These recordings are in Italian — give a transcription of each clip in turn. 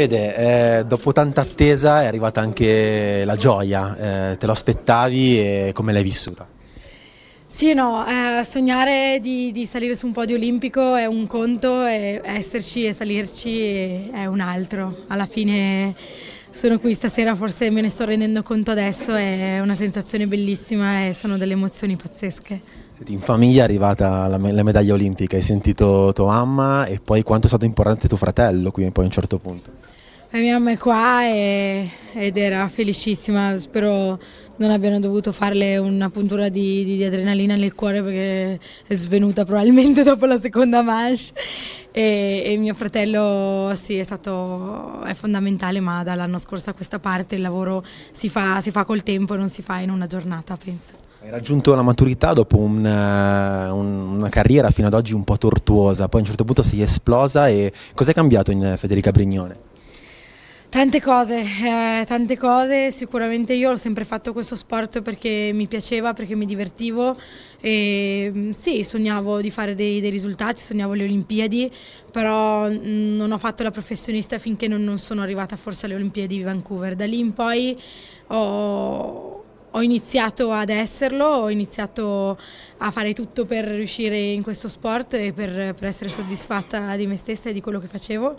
Fede, eh, dopo tanta attesa è arrivata anche la gioia, eh, te lo aspettavi e come l'hai vissuta? Sì, no, eh, sognare di, di, salire su un podio olimpico è un conto e esserci e salirci è un altro. Alla fine sono qui stasera, forse me ne sto rendendo conto adesso, è una sensazione bellissima e sono delle emozioni pazzesche. Senti, in famiglia è arrivata la, me la medaglia olimpica, hai sentito tua mamma e poi quanto è stato importante tuo fratello qui poi a un certo punto? La eh, mia mamma è qua e, ed era felicissima, spero non abbiano dovuto farle una puntura di, di, di, adrenalina nel cuore perché è svenuta probabilmente dopo la seconda manche e, e mio fratello sì, è stato è fondamentale ma dall'anno scorso a questa parte il lavoro si fa, si fa col tempo e non si fa in una giornata penso. Hai raggiunto la maturità dopo un, eh, un, una carriera fino ad oggi un po' tortuosa, poi a un certo punto sei esplosa e cos'è cambiato in Federica Brignone? Tante cose, eh, tante cose, sicuramente io ho sempre fatto questo sport perché mi piaceva, perché mi divertivo e mm, sì, sognavo di fare dei, dei risultati, sognavo le Olimpiadi, però mm, non ho fatto la professionista finché non, non sono arrivata forse alle Olimpiadi di Vancouver. Da lì in poi ho, ho iniziato ad esserlo, ho iniziato a fare tutto per riuscire in questo sport e per, per essere soddisfatta di me stessa e di quello che facevo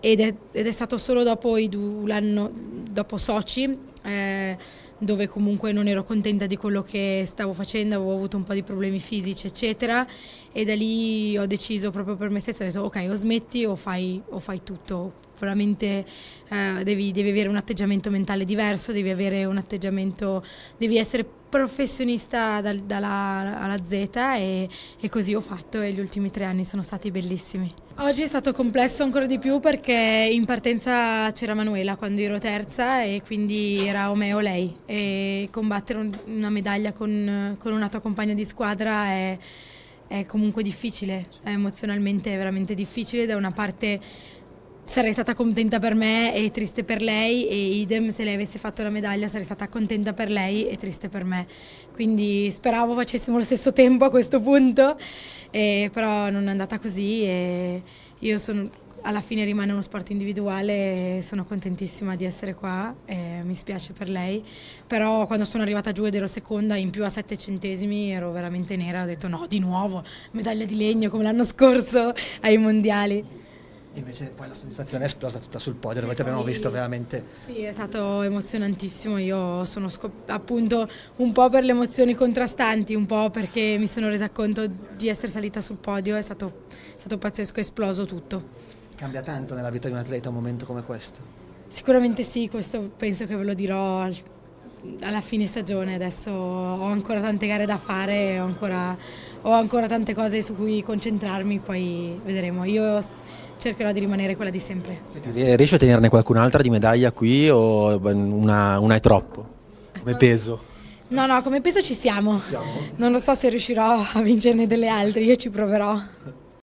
ed è, ed è stato solo dopo, i, dopo Sochi eh, dove comunque non ero contenta di quello che stavo facendo, avevo avuto un po' di problemi fisici, eccetera. E da lì ho deciso proprio per me stessa, ho detto ok, o smetti o fai, o fai tutto. Veramente eh, devi, devi, avere un atteggiamento mentale diverso, devi avere un atteggiamento, devi essere professionista dalla A alla Z e, e così ho fatto e gli ultimi tre anni sono stati bellissimi. Oggi è stato complesso ancora di più perché in partenza c'era Manuela quando ero terza e quindi era o me o lei e combattere una medaglia con, con una tua compagna di squadra è, è comunque difficile, è emozionalmente veramente difficile da una parte sarei stata contenta per me e triste per lei e idem se lei avesse fatto la medaglia sarei stata contenta per lei e triste per me. Quindi speravo facessimo lo stesso tempo a questo punto, eh, però non è andata così e io sono, alla fine rimane uno sport individuale e sono contentissima di essere qua, eh, mi spiace per lei, però quando sono arrivata giù ed ero seconda in più a sette centesimi ero veramente nera, ho detto no di nuovo, medaglia di legno come l'anno scorso ai mondiali invece poi la soddisfazione è esplosa tutta sul podio, dove ti abbiamo visto veramente... Sì, è stato emozionantissimo, io sono scop- appunto un po' per le emozioni contrastanti, un po' perché mi sono resa conto di essere salita sul podio, è stato, è stato pazzesco, è esploso tutto. Cambia tanto nella vita di un atleta un momento come questo? Sicuramente sì, questo penso che ve lo dirò alla fine stagione, adesso ho ancora tante gare da fare, ho ancora, ho ancora, tante cose su cui concentrarmi, poi vedremo. Io cercherò di rimanere quella di sempre. riesci a tenerne qualcun'altra di medaglia qui o una, una è troppo? Come ecco. peso? No, no, come peso ci siamo. siamo. Non lo so se riuscirò a vincerne delle altre, io ci proverò.